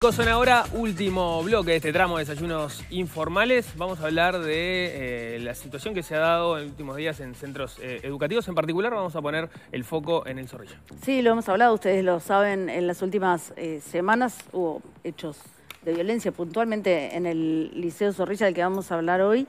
Son ahora último bloque de este tramo de desayunos informales. Vamos a hablar de eh, la situación que se ha dado en últimos días en centros eh, educativos. En particular, vamos a poner el foco en el Zorrilla. Sí, lo hemos hablado, ustedes lo saben, en las últimas eh, semanas hubo hechos de violencia puntualmente en el Liceo Zorrilla del que vamos a hablar hoy.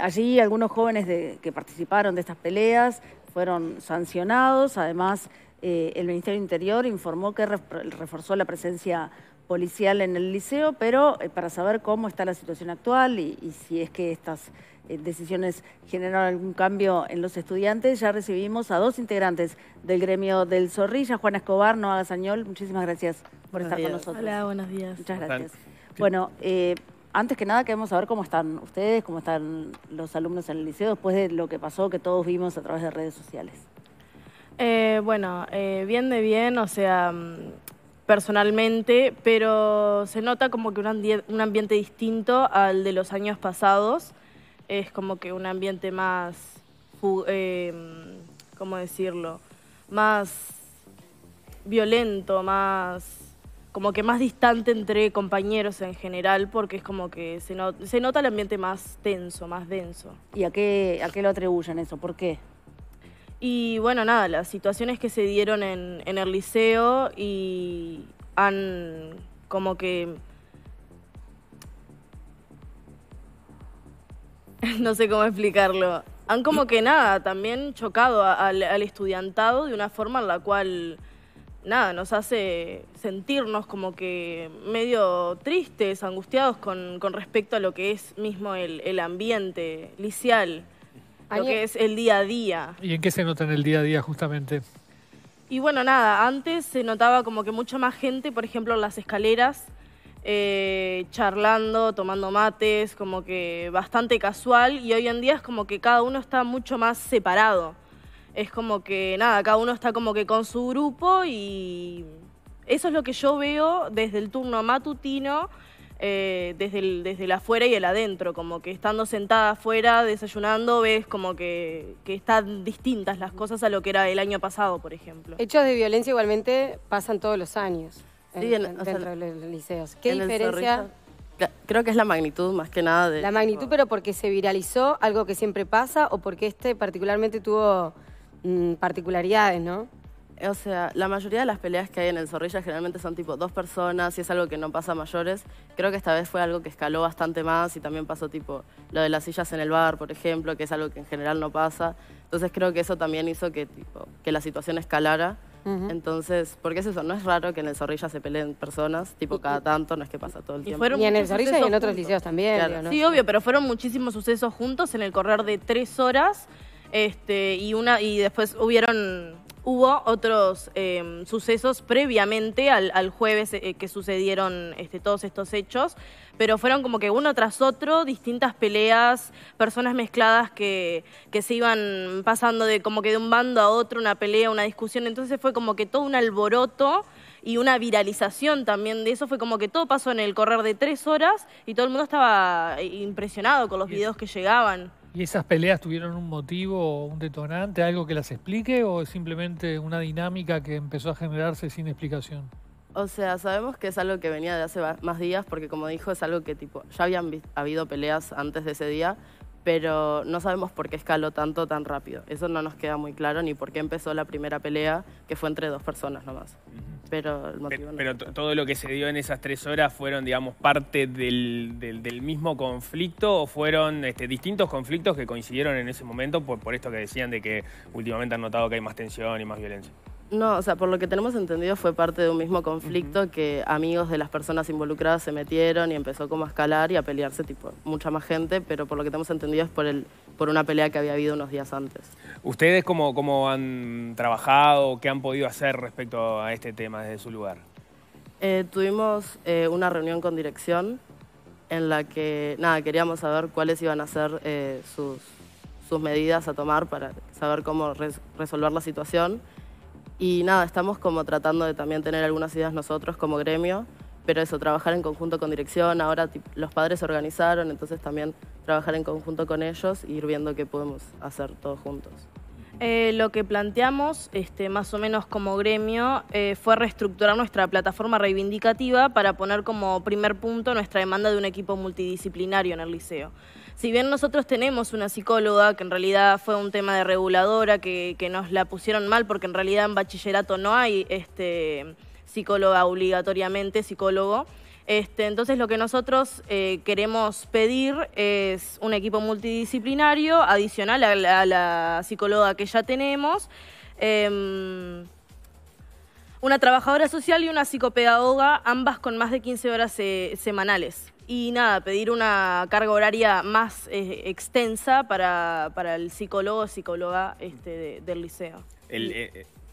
allí algunos jóvenes que participaron de estas peleas fueron sancionados, además el Ministerio Interior informó que reforzó la presencia policial en el liceo, pero eh, para saber cómo está la situación actual y, si es que estas eh, decisiones generaron algún cambio en los estudiantes, ya recibimos a dos integrantes del gremio del Zorrilla, Juana Escobar, Noa Sañol, muchísimas gracias por estar con nosotros. Hola, buenos días. Muchas gracias. Bueno, eh, antes que nada queremos saber cómo están ustedes, cómo están los alumnos en el liceo después de lo que pasó, que todos vimos a través de redes sociales. bueno, bien de bien, o sea mm, personalmente, pero se nota como que un, ambiente distinto al de los años pasados. Es como que un ambiente más, em, ¿cómo decirlo? Más violento, más como que más distante entre compañeros en general, porque es como que se, nota el ambiente más tenso, más denso. ¿Y a qué, a qué lo atribuyen eso? ¿Por qué? Y bueno, nada, las situaciones que se dieron en, el liceo y han como que... No sé cómo explicarlo. Han como que nada, también chocado al, estudiantado de una forma en la cual nada, nos hace sentirnos como que medio tristes, angustiados con, respecto a lo que es mismo el, el ambiente licial lo que es el día a día. ¿Y en qué se nota en el día a día justamente? Y bueno, nada, antes se notaba como que mucha más gente, por ejemplo, en las escaleras, eh, charlando, tomando mates, como que bastante casual, y hoy en día es como que cada uno está mucho más separado. Es como que nada, cada uno está como que con su grupo y eso es lo que yo veo desde el turno matutino eh, desde, el, desde afuera y el adentro, como que estando sentada afuera, desayunando, ves como que, están distintas las cosas a lo que era el año pasado, por ejemplo. Hechos de violencia igualmente pasan todos los años dentro de los liceos. ¿Qué diferencia? Creo que es la magnitud más que nada de... La magnitud, pero porque se viralizó algo que siempre pasa o porque este particularmente tuvo mm, particularidades, ¿no? O sea, la mayoría de las peleas que hay en el Zorrilla generalmente son tipo dos personas y es algo que no pasa a mayores. Creo que esta vez fue algo que escaló bastante más y también pasó tipo lo de las sillas en el bar, por ejemplo, que es algo que en general no pasa. Entonces creo que eso también hizo que, tipo, que la situación escalara. Entonces, porque es eso, no es raro que en el Zorrilla se peleen personas, tipo cada tanto, no es que pasa todo el tiempo. Y en el Zorrilla y en otros liceos también. Sí, obvio, pero fueron muchísimos sucesos juntos en el correr de tres horas. Este, y una, y después hubieron hubo otros em, sucesos previamente al, jueves eh, que sucedieron este, todos estos hechos, pero fueron como que uno tras otro, distintas peleas, personas mezcladas que, que se iban pasando de como que de un bando a otro, una pelea, una discusión, entonces fue como que todo un alboroto y una viralización también de eso. Fue como que todo pasó en el correr de tres horas y todo el mundo estaba impresionado con los videos que llegaban. ¿Y esas peleas tuvieron un motivo, un detonante, algo que las explique o es simplemente una dinámica que empezó a generarse sin explicación? O sea, sabemos que es algo que venía de hace más días porque como dijo es algo que tipo ya habían habido peleas antes de ese día, pero no sabemos por qué escaló tanto tan rápido. Eso no nos queda muy claro ni por qué empezó la primera pelea que fue entre dos personas nomás pero todo lo que se dio en esas tres horas fueron, digamos, parte del, del, mismo conflicto o fueron este, distintos conflictos que coincidieron en ese momento por, por esto que decían de que últimamente han notado que hay más tensión y más violencia. No, o sea, por lo que tenemos entendido fue parte de un mismo conflicto que amigos de las personas involucradas se metieron y empezó como a escalar y a pelearse tipo mucha más gente, pero por lo que tenemos entendido es por una pelea que había habido unos días antes. ¿Ustedes cómo, han trabajado, qué han podido hacer respecto a este tema desde su lugar? Eh, tuvimos eh, una reunión con dirección en la que nada, queríamos saber cuáles iban a ser eh, sus, medidas a tomar para saber cómo resolver la situación y nada, estamos como tratando de también tener algunas ideas nosotros como gremio, pero eso, trabajar en conjunto con dirección, ahora los padres organizaron, entonces también trabajar en conjunto con ellos y ir viendo qué podemos hacer todos juntos. Eh, lo que planteamos, este, más o menos como gremio, eh, fue reestructurar nuestra plataforma reivindicativa para poner como primer punto nuestra demanda de un equipo multidisciplinario en el liceo. Si bien nosotros tenemos una psicóloga, que en realidad fue un tema de reguladora, que, que nos la pusieron mal, porque en realidad en bachillerato no hay este, psicóloga obligatoriamente, psicólogo, este, entonces lo que nosotros eh, queremos pedir es un equipo multidisciplinario adicional a la, psicóloga que ya tenemos. Em, una trabajadora social y una psicopedagoga, ambas con más de 15 horas eh, semanales. Y nada, pedir una carga horaria más eh, extensa para, el psicólogo o psicóloga este, del liceo.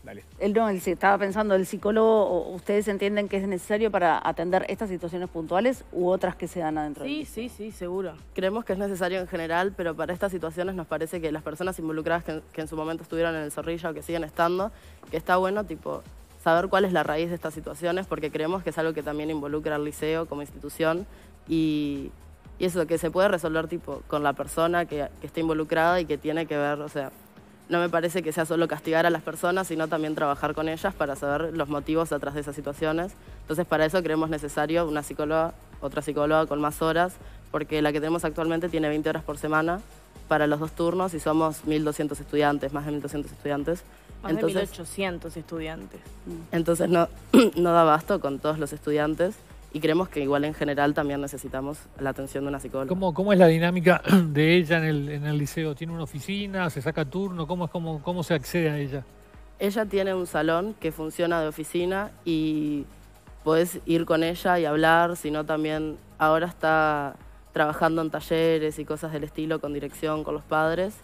Dale. El no, estaba pensando, el psicólogo, ¿ustedes entienden que es necesario para atender estas situaciones puntuales u otras que se dan adentro? Sí, sí, sí, seguro. Creemos que es necesario en general, pero para estas situaciones nos parece que las personas involucradas que en, su momento estuvieron en el zorrillo o que siguen estando, que está bueno, tipo, saber cuál es la raíz de estas situaciones, porque creemos que es algo que también involucra al liceo como institución y, eso, que se puede resolver, tipo, con la persona que, que está involucrada y que tiene que ver, o sea, no me parece que sea solo castigar a las personas, sino también trabajar con ellas para saber los motivos atrás de esas situaciones. Entonces, para eso creemos necesario una psicóloga, otra psicóloga con más horas, porque la que tenemos actualmente tiene 20 horas por semana para los dos turnos y somos 1.200 estudiantes, más de 1.200 estudiantes. Más entonces, de 1.800 estudiantes. Entonces no, no da abasto con todos los estudiantes y creemos que igual en general también necesitamos la atención de una psicóloga. ¿Cómo, cómo es la dinámica de ella en el, en el liceo? ¿Tiene una oficina? ¿Se saca turno? ¿Cómo, cómo, ¿Cómo se accede a ella? Ella tiene un salón que funciona de oficina y podés ir con ella y hablar, sino también ahora está trabajando en talleres y cosas del estilo con dirección, con los padres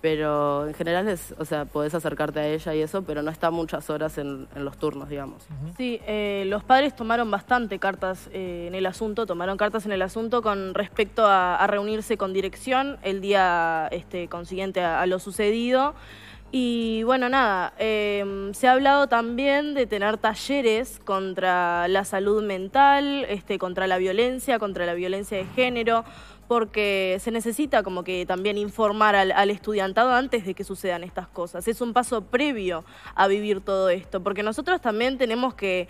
pero en general es, o sea, podés acercarte a ella y eso, pero no está muchas horas en, los turnos, digamos. Sí, eh, los padres tomaron bastante cartas eh, en el asunto, tomaron cartas en el asunto con respecto a, reunirse con dirección el día este, consiguiente a, lo sucedido. Y bueno, nada, em, se ha hablado también de tener talleres contra la salud mental, este, contra la violencia, contra la violencia de género, porque se necesita como que también informar al, estudiantado antes de que sucedan estas cosas. Es un paso previo a vivir todo esto, porque nosotros también tenemos que,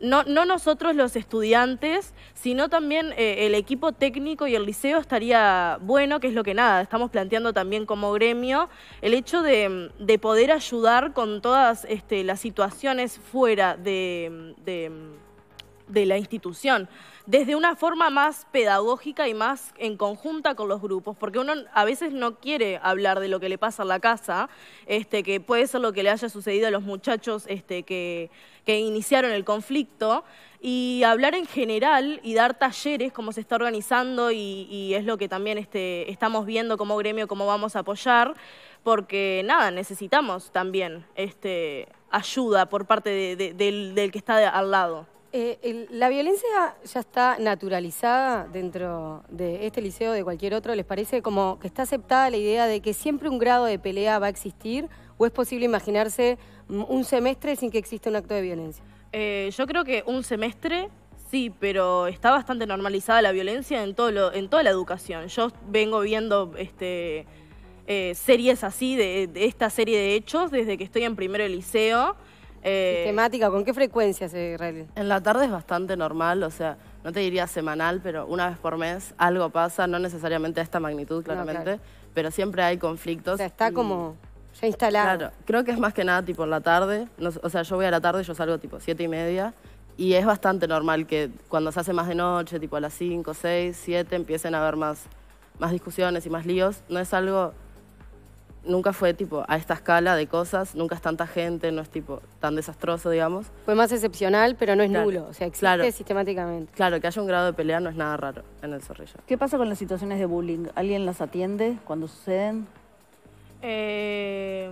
no, nosotros los estudiantes, sino también eh, el equipo técnico y el liceo estaría bueno, que es lo que nada, estamos planteando también como gremio, el hecho de, poder ayudar con todas este, las situaciones fuera de la institución desde una forma más pedagógica y más en conjunta con los grupos, porque uno a veces no quiere hablar de lo que le pasa a la casa, este, que puede ser lo que le haya sucedido a los muchachos este, que, iniciaron el conflicto, y hablar en general y dar talleres, como se está organizando y, es lo que también este, estamos viendo como gremio, cómo vamos a apoyar, porque nada, necesitamos también ayuda por parte del que está al lado. Eh, la violencia ya está naturalizada dentro de este liceo, o de cualquier otro. ¿Les parece como que está aceptada la idea de que siempre un grado de pelea va a existir? ¿O es posible imaginarse un semestre sin que exista un acto de violencia? Eh, yo creo que un semestre sí, pero está bastante normalizada la violencia en, todo en toda la educación. Yo vengo viendo este, eh, series así, de, esta serie de hechos, desde que estoy en primero de liceo. Eh, ¿Con qué frecuencia se realiza? En la tarde es bastante normal, o sea, no te diría semanal, pero una vez por mes algo pasa, no necesariamente de esta magnitud, claramente, pero siempre hay conflictos. O sea, está como ya instalado. Claro, creo que es más que nada tipo en la tarde, o sea, yo voy a la tarde, yo salgo tipo siete y media, y es bastante normal que cuando se hace más de noche, tipo a las 5, 6, 7, empiecen a haber más, más discusiones y más líos. No es algo nunca fue tipo a esta escala de cosas, nunca es tanta gente, no es tipo tan desastroso, digamos. Fue más excepcional, pero no es nulo, o sea, existe sistemáticamente. Claro, que haya un grado de pelea no es nada raro en el zorrillo. ¿Qué pasa con las situaciones de bullying? ¿Alguien las atiende cuando suceden? Eh,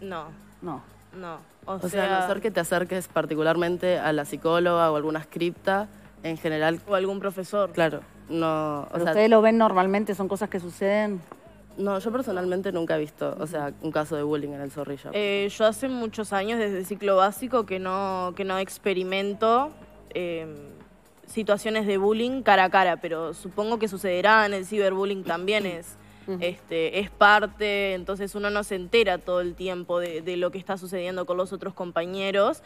no. No. No. O, sea, a no ser que te acerques particularmente a la psicóloga o alguna scripta en general. O algún profesor. Claro. No, o sea, ¿Ustedes lo ven normalmente? ¿Son cosas que suceden? No, yo personalmente nunca he visto, o sea, un caso de bullying en el zorrillo. Eh, yo hace muchos años, desde el ciclo básico, que no, que no experimento em, situaciones de bullying cara a cara, pero supongo que sucederá en el ciberbullying también es. Este, es parte, entonces uno no se entera todo el tiempo de, lo que está sucediendo con los otros compañeros,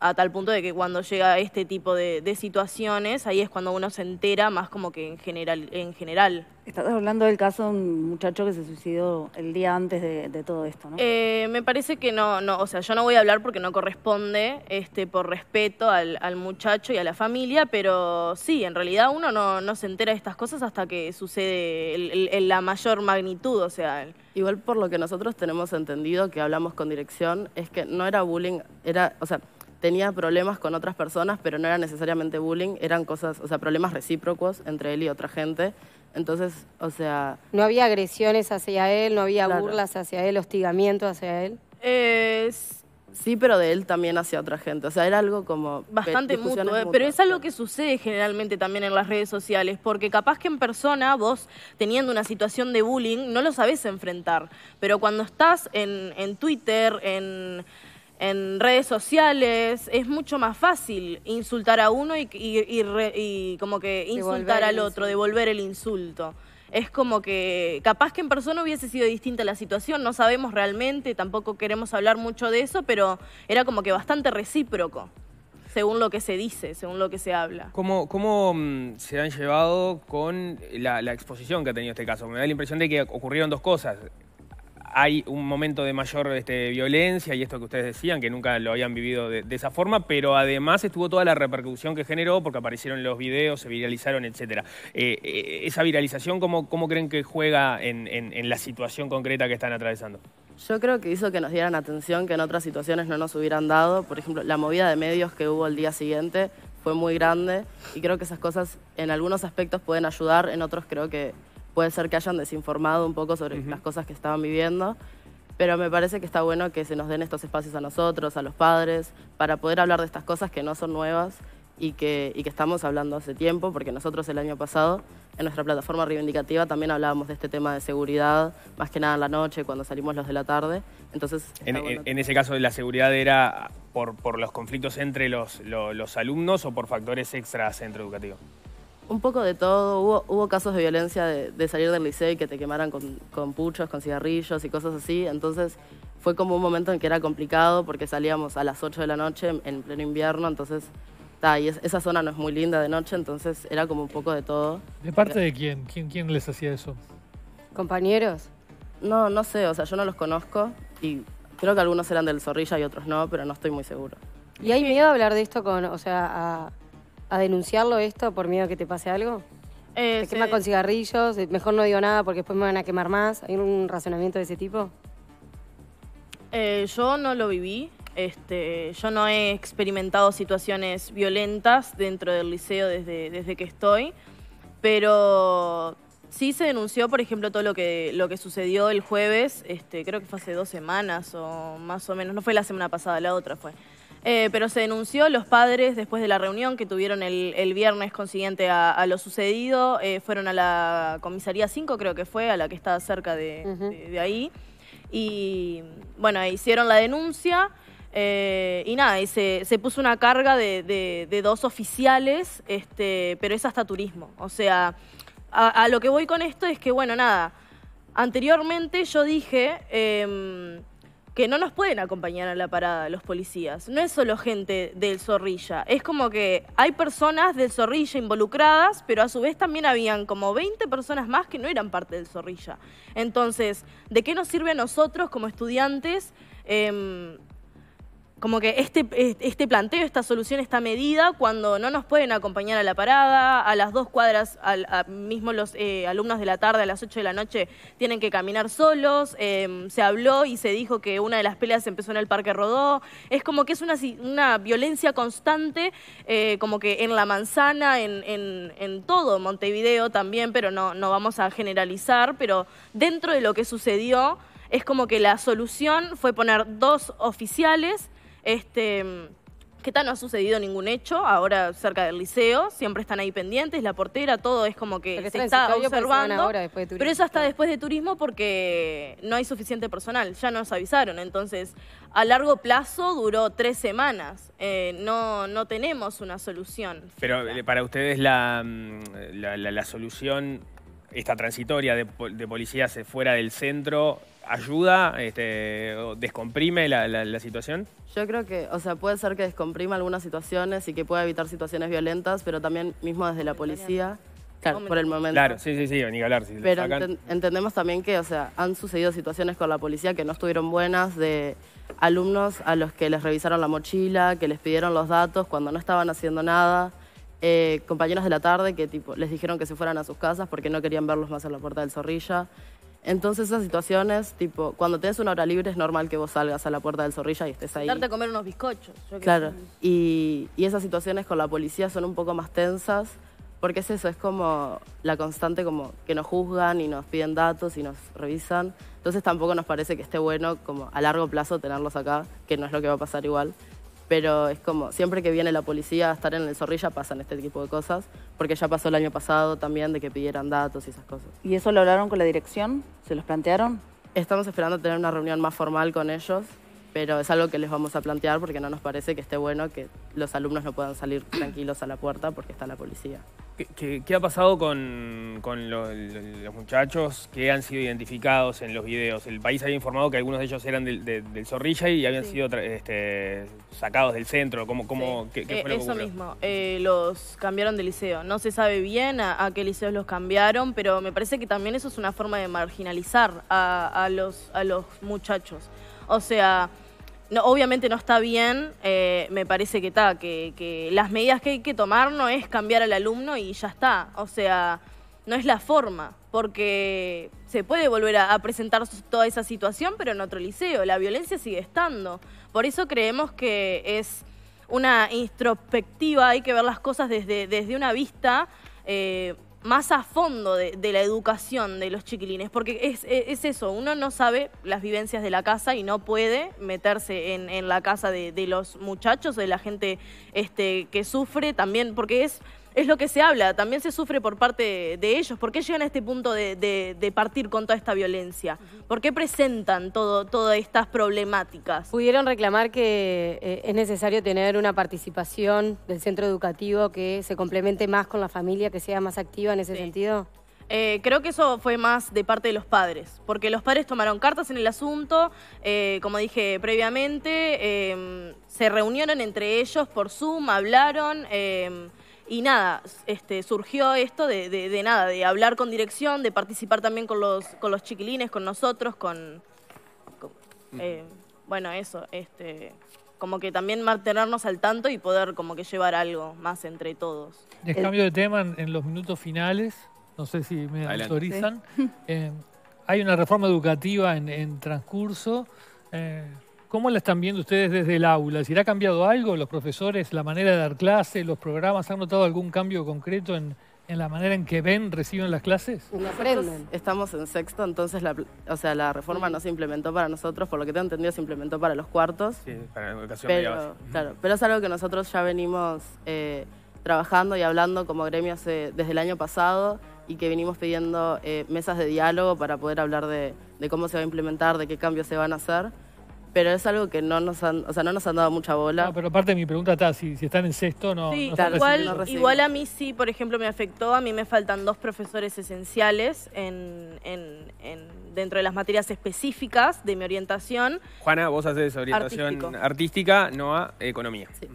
a tal punto de que cuando llega este tipo de, de situaciones, ahí es cuando uno se entera más como que en general. En general. Estás hablando del caso de un muchacho que se suicidó el día antes de, todo esto, ¿no? Eh, me parece que no, no, o sea, yo no voy a hablar porque no corresponde, este, por respeto al, muchacho y a la familia, pero sí, en realidad uno no, se entera de estas cosas hasta que sucede en la mayor magnitud, o sea. Igual por lo que nosotros tenemos entendido que hablamos con dirección, es que no era bullying, era, o sea, tenía problemas con otras personas, pero no era necesariamente bullying, eran cosas, o sea, problemas recíprocos entre él y otra gente entonces, o sea... ¿No había agresiones hacia él? ¿No había burlas hacia él? ¿Hostigamiento hacia él? Es eh, sí, pero de él también hacia otra gente. O sea, era algo como... Bastante mutuo, eh, pero es algo que sucede generalmente también en las redes sociales, porque capaz que en persona vos, teniendo una situación de bullying, no lo sabés enfrentar. Pero cuando estás en, en Twitter, en en redes sociales es mucho más fácil insultar a uno y, como que insultar al otro, devolver el insulto. Es como que capaz que en persona hubiese sido distinta la situación, no sabemos realmente, tampoco queremos hablar mucho de eso, pero era como que bastante recíproco según lo que se dice, según lo que se habla. ¿Cómo, cómo mm, se han llevado con la, exposición que ha tenido este caso? Me da la impresión de que ocurrieron dos cosas hay un momento de mayor este, violencia y esto que ustedes decían, que nunca lo habían vivido de, esa forma, pero además estuvo toda la repercusión que generó porque aparecieron los videos, se viralizaron, etc. Eh, eh, ¿Esa viralización ¿cómo, creen que juega en, en la situación concreta que están atravesando? Yo creo que hizo que nos dieran atención que en otras situaciones no nos hubieran dado. Por ejemplo, la movida de medios que hubo el día siguiente fue muy grande y creo que esas cosas en algunos aspectos pueden ayudar, en otros creo que puede ser que hayan desinformado un poco sobre las cosas que estaban viviendo, pero me parece que está bueno que se nos den estos espacios a nosotros, a los padres, para poder hablar de estas cosas que no son nuevas y que, estamos hablando hace tiempo, porque nosotros el año pasado en nuestra plataforma reivindicativa también hablábamos de este tema de seguridad, más que nada en la noche, cuando salimos los de la tarde. Entonces, en, ese caso, ¿la seguridad era por, los conflictos entre los alumnos o por factores extra centro educativo? Un poco de todo. Hubo, casos de violencia de, salir del liceo y que te quemaran con, con, puchos, con cigarrillos y cosas así. Entonces fue como un momento en que era complicado porque salíamos a las 8 de la noche en pleno invierno. Entonces, está, y esa zona no es muy linda de noche, entonces era como un poco de todo. ¿De parte de quién? ¿Quién, quién les hacía eso? ¿Compañeros? No, no sé. O sea, yo no los conozco y creo que algunos eran del Zorrilla y otros no, pero no estoy muy seguro. ¿Y hay miedo a hablar de esto con, o sea, a a denunciarlo esto por miedo a que te pase algo? ¿Se eh, quema con cigarrillos? Eh, mejor no digo nada porque después me van a quemar más. ¿Hay un razonamiento de ese tipo? Eh, yo no lo viví. Este, yo no he experimentado situaciones violentas dentro del liceo desde, desde que estoy, pero sí se denunció, por ejemplo, todo lo que, lo que sucedió el jueves, este, creo que fue hace dos semanas o más o menos, no fue la semana pasada, la otra fue. Eh, pero se denunció, los padres, después de la reunión que tuvieron el, viernes consiguiente a, lo sucedido, eh, fueron a la comisaría 5, creo que fue, a la que está cerca de, ahí. Y bueno, hicieron la denuncia. Eh, y nada, y se, puso una carga de, dos oficiales, este, pero es hasta turismo. O sea, a, lo que voy con esto es que, bueno, nada, anteriormente yo dije... Em, que no nos pueden acompañar a la parada los policías. No es solo gente del Zorrilla, es como que hay personas del Zorrilla involucradas, pero a su vez también habían como 20 personas más que no eran parte del Zorrilla. Entonces, ¿de qué nos sirve a nosotros como estudiantes? Em, como que este, este, planteo, esta solución, esta medida, cuando no nos pueden acompañar a la parada, a las dos cuadras, mismo los eh, alumnos de la tarde, a las 8 de la noche, tienen que caminar solos, em, se habló y se dijo que una de las peleas empezó en el Parque Rodó, es como que es una, violencia constante, eh, como que en la manzana, en, en, en, todo Montevideo también, pero no vamos a generalizar, pero dentro de lo que sucedió... Es como que la solución fue poner dos oficiales este, ¿Qué tal? No ha sucedido ningún hecho ahora cerca del liceo. Siempre están ahí pendientes, la portera, todo es como que, se está observando. pero eso está después de turismo porque no hay suficiente personal. Ya nos avisaron. Entonces, a largo plazo duró tres semanas. Eh, no, no tenemos una solución. Pero eh, para ustedes mm, la, solución, esta transitoria de, de policías fuera del centro, ayuda, este, descomprime la, la, situación? Yo creo que, o sea, puede ser que descomprima algunas situaciones y que pueda evitar situaciones violentas, pero también mismo desde la policía. Claro, por el momento. Claro, sí, sí, sí, ni hablar. pero entendemos también que, o sea, han sucedido situaciones con la policía que no estuvieron buenas de alumnos a los que les revisaron la mochila, que les pidieron los datos cuando no estaban haciendo nada. Eh, compañeros de la tarde que tipo, les dijeron que se fueran a sus casas porque no querían verlos más en la puerta del zorrilla. Entonces esas situaciones, tipo, cuando tienes una hora libre es normal que vos salgas a la puerta del zorrilla y estés ahí. Darte a comer unos bizcochos. Yo claro. Y, y, esas situaciones con la policía son un poco más tensas, porque es eso, es como la constante como que nos juzgan y nos piden datos y nos revisan. Entonces tampoco nos parece que esté bueno como a largo plazo tenerlos acá, que no es lo que va a pasar igual pero es como siempre que viene la policía a estar en el zorrilla pasan este tipo de cosas, porque ya pasó el año pasado también de que pidieran datos y esas cosas. ¿Y eso lo hablaron con la dirección? ¿Se los plantearon? Estamos esperando tener una reunión más formal con ellos, pero es algo que les vamos a plantear porque no nos parece que esté bueno que los alumnos no puedan salir tranquilos a la puerta porque está la policía. ¿Qué, ha pasado con, los, muchachos que han sido identificados en los videos? El país había informado que algunos de ellos eran del, Zorrilla y habían sido este, sacados del centro. ¿Cómo, Eso mismo, los cambiaron de liceo. No se sabe bien a, qué liceos los cambiaron, pero me parece que también eso es una forma de marginalizar a, los, a los muchachos. O sea, obviamente no está bien, eh, me parece que está, que, las medidas que hay que tomar no es cambiar al alumno y ya está, o sea, no es la forma, porque se puede volver a, presentar toda esa situación, pero en otro liceo, la violencia sigue estando. Por eso creemos que es una introspectiva, hay que ver las cosas desde, desde una vista eh, más a fondo de, la educación de los chiquilines, porque es, eso, uno no sabe las vivencias de la casa y no puede meterse en, en la casa de, de, los muchachos, de la gente este, que sufre también, porque es es lo que se habla, también se sufre por parte de ellos. ¿Por qué llegan a este punto de, partir con toda esta violencia? ¿Por qué presentan todo, todas estas problemáticas? Pudieron reclamar que eh, es necesario tener una participación del centro educativo que se complemente más con la familia, que sea más activa en ese sentido. Eh, creo que eso fue más de parte de los padres, porque los padres tomaron cartas en el asunto, eh, como dije previamente, se reunieron entre ellos por Zoom, hablaron y nada, este, surgió esto de, nada, de hablar con dirección, de participar también con los, con los chiquilines, con nosotros, con... Eh, bueno, eso, este, como que también mantenernos al tanto y poder como que llevar algo más entre todos. de cambio de tema en, los minutos finales, no sé si me autorizan. Eh, hay una reforma educativa en, transcurso. Eh, ¿Cómo la están viendo ustedes desde el aula? ¿Si ha cambiado algo los profesores, la manera de dar clases, los programas? ¿Han notado algún cambio concreto en, la manera en que ven, reciben las clases? estamos en sexto, entonces la, o sea, la reforma no se implementó para nosotros, por lo que tengo entendido se implementó para los cuartos. Sí, para la educación pero, pero es algo que nosotros ya venimos eh, trabajando y hablando como gremio desde el año pasado y que venimos pidiendo eh, mesas de diálogo para poder hablar de cómo se va a implementar, de qué cambios se van a hacer pero es algo que no nos han, o sea, no nos han dado mucha bola. No, pero aparte de mi pregunta está, si, están en sexto, no. Sí, tal igual, igual a mí sí, por ejemplo, me afectó, a mí me faltan dos profesores esenciales en, en, dentro de las materias específicas de mi orientación. Juana, vos haces orientación artística, no a economía. Sí.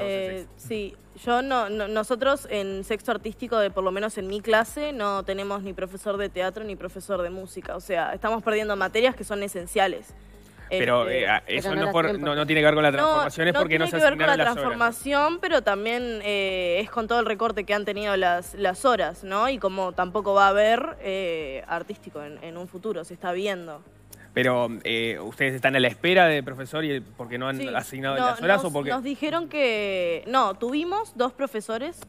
Eh, sí, yo nosotros en sexto artístico, de por lo menos en mi clase, no tenemos ni profesor de teatro ni profesor de música. O sea, estamos perdiendo materias que son esenciales. Este, eh, ah, pero eso no, tiene que ver con la transformación, es porque no se asignaron las tiene que ver con la transformación, pero también eh, es con todo el recorte que han tenido las, horas, ¿no? Y como tampoco va a haber eh, artístico en, un futuro, se está viendo. Pero ustedes están a la espera de profesor y porque no han asignado las horas o porque nos dijeron que no tuvimos dos profesores,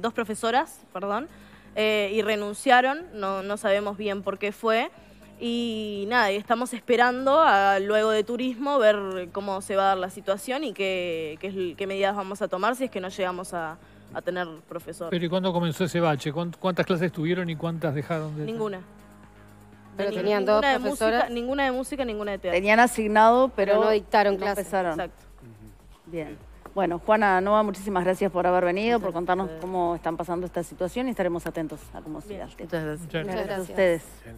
dos profesoras, perdón, y renunciaron. No, no sabemos bien por qué fue. Y nada, estamos esperando luego de turismo ver cómo se va a dar la situación y qué, qué, medidas vamos a tomar si es que no llegamos a, tener profesor. Pero ¿y cuándo comenzó ese bache? ¿Cuántas clases tuvieron y cuántas dejaron Ninguna. Pero tenían dos profesoras. ninguna de música, ninguna de teatro. Tenían asignado, pero, no dictaron clases. Empezaron. Exacto. Bien. Bueno, Juana Nova, muchísimas gracias por haber venido, por contarnos cómo están pasando esta situación y estaremos atentos a cómo se Muchas Muchas gracias a ustedes.